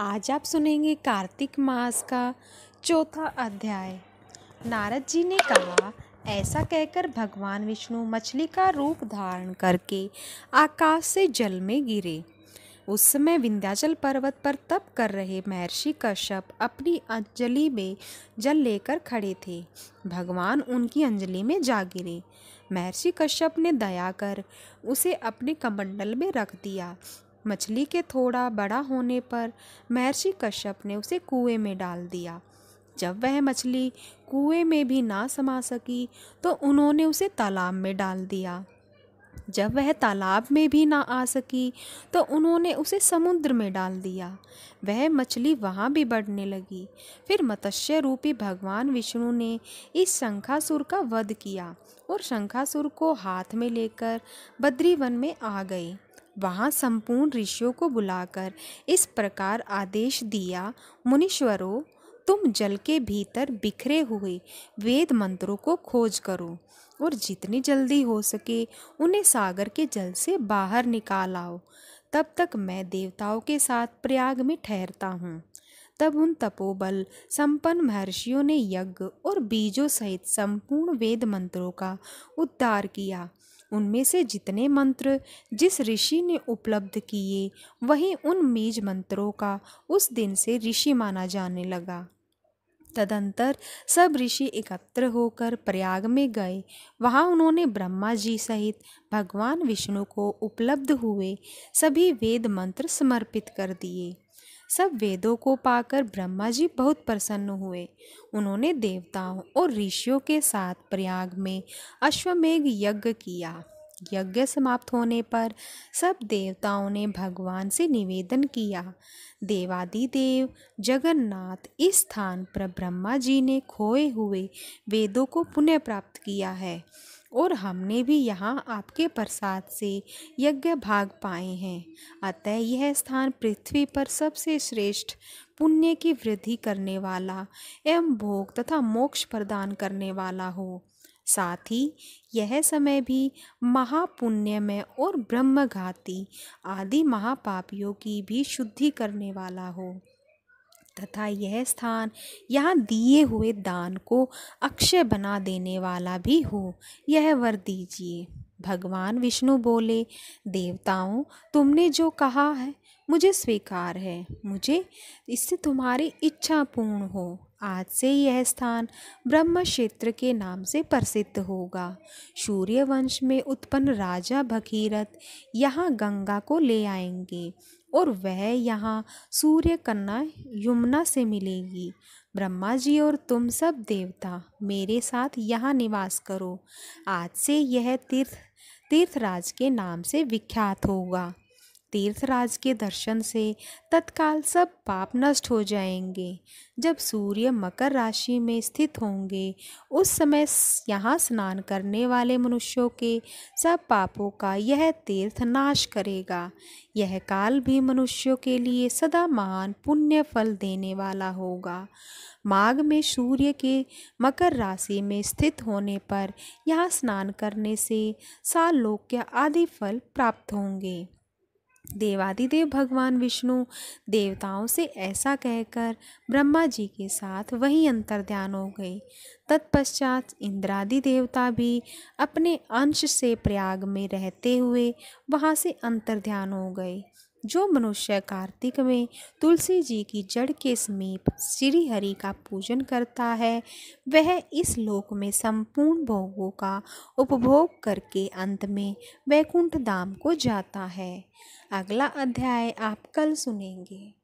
आज आप सुनेंगे कार्तिक मास का चौथा अध्याय नारद जी ने कहा ऐसा कहकर भगवान विष्णु मछली का रूप धारण करके आकाश से जल में गिरे उस समय विंध्याचल पर्वत पर तप कर रहे महर्षि कश्यप अपनी अंजलि में जल लेकर खड़े थे भगवान उनकी अंजलि में जा गिरे महर्षि कश्यप ने दया कर उसे अपने कमंडल में रख दिया मछली के थोड़ा बड़ा होने पर महर्षि कश्यप ने उसे कुएं में डाल दिया जब वह मछली कुएं में भी ना समा सकी तो उन्होंने उसे तालाब में डाल दिया जब वह तालाब में भी ना आ सकी तो उन्होंने उसे समुद्र में डाल दिया वह मछली वहाँ भी बढ़ने लगी फिर मत्स्य रूपी भगवान विष्णु ने इस शंखासुर का वध किया और शंखासुर को हाथ में लेकर बद्रीवन में आ गए वहाँ संपूर्ण ऋषियों को बुलाकर इस प्रकार आदेश दिया मुनीश्वरों तुम जल के भीतर बिखरे हुए वेद मंत्रों को खोज करो और जितनी जल्दी हो सके उन्हें सागर के जल से बाहर निकाल आओ तब तक मैं देवताओं के साथ प्रयाग में ठहरता हूँ तब उन तपोबल संपन्न महर्षियों ने यज्ञ और बीजों सहित संपूर्ण वेद मंत्रों का उद्धार किया उनमें से जितने मंत्र जिस ऋषि ने उपलब्ध किए वही उन मेज मंत्रों का उस दिन से ऋषि माना जाने लगा तदंतर सब ऋषि एकत्र होकर प्रयाग में गए वहाँ उन्होंने ब्रह्मा जी सहित भगवान विष्णु को उपलब्ध हुए सभी वेद मंत्र समर्पित कर दिए सब वेदों को पाकर ब्रह्मा जी बहुत प्रसन्न हुए उन्होंने देवताओं और ऋषियों के साथ प्रयाग में अश्वमेघ यज्ञ किया यज्ञ समाप्त होने पर सब देवताओं ने भगवान से निवेदन किया देवादिदेव जगन्नाथ इस स्थान पर ब्रह्मा जी ने खोए हुए वेदों को पुनः प्राप्त किया है और हमने भी यहाँ आपके प्रसाद से यज्ञ भाग पाए हैं अतः यह स्थान पृथ्वी पर सबसे श्रेष्ठ पुण्य की वृद्धि करने वाला एवं भोग तथा मोक्ष प्रदान करने वाला हो साथ ही यह समय भी महापुण्यमय और ब्रह्मघाती आदि महापापियों की भी शुद्धि करने वाला हो तथा यह स्थान यहाँ दिए हुए दान को अक्षय बना देने वाला भी हो यह वर दीजिए भगवान विष्णु बोले देवताओं तुमने जो कहा है मुझे स्वीकार है मुझे इससे तुम्हारी इच्छा पूर्ण हो आज से यह स्थान ब्रह्म क्षेत्र के नाम से प्रसिद्ध होगा सूर्य वंश में उत्पन्न राजा भगीरथ यहाँ गंगा को ले आएंगे और वह यहाँ सूर्य कन्या यमुना से मिलेगी ब्रह्मा जी और तुम सब देवता मेरे साथ यहाँ निवास करो आज से यह तीर्थ तीर्थराज के नाम से विख्यात होगा तीर्थराज के दर्शन से तत्काल सब पाप नष्ट हो जाएंगे जब सूर्य मकर राशि में स्थित होंगे उस समय यहाँ स्नान करने वाले मनुष्यों के सब पापों का यह तीर्थ नाश करेगा यह काल भी मनुष्यों के लिए सदा महान पुण्य फल देने वाला होगा माघ में सूर्य के मकर राशि में स्थित होने पर यहाँ स्नान करने से सालोक्य आदि फल प्राप्त होंगे देवादिदेव भगवान विष्णु देवताओं से ऐसा कहकर ब्रह्मा जी के साथ वही अंतर ध्यान हो गए तत्पश्चात इंद्रादि देवता भी अपने अंश से प्रयाग में रहते हुए वहाँ से अंतर ध्यान हो गए जो मनुष्य कार्तिक में तुलसी जी की जड़ के समीप श्री हरि का पूजन करता है वह इस लोक में संपूर्ण भोगों का उपभोग करके अंत में वैकुंठ धाम को जाता है अगला अध्याय आप कल सुनेंगे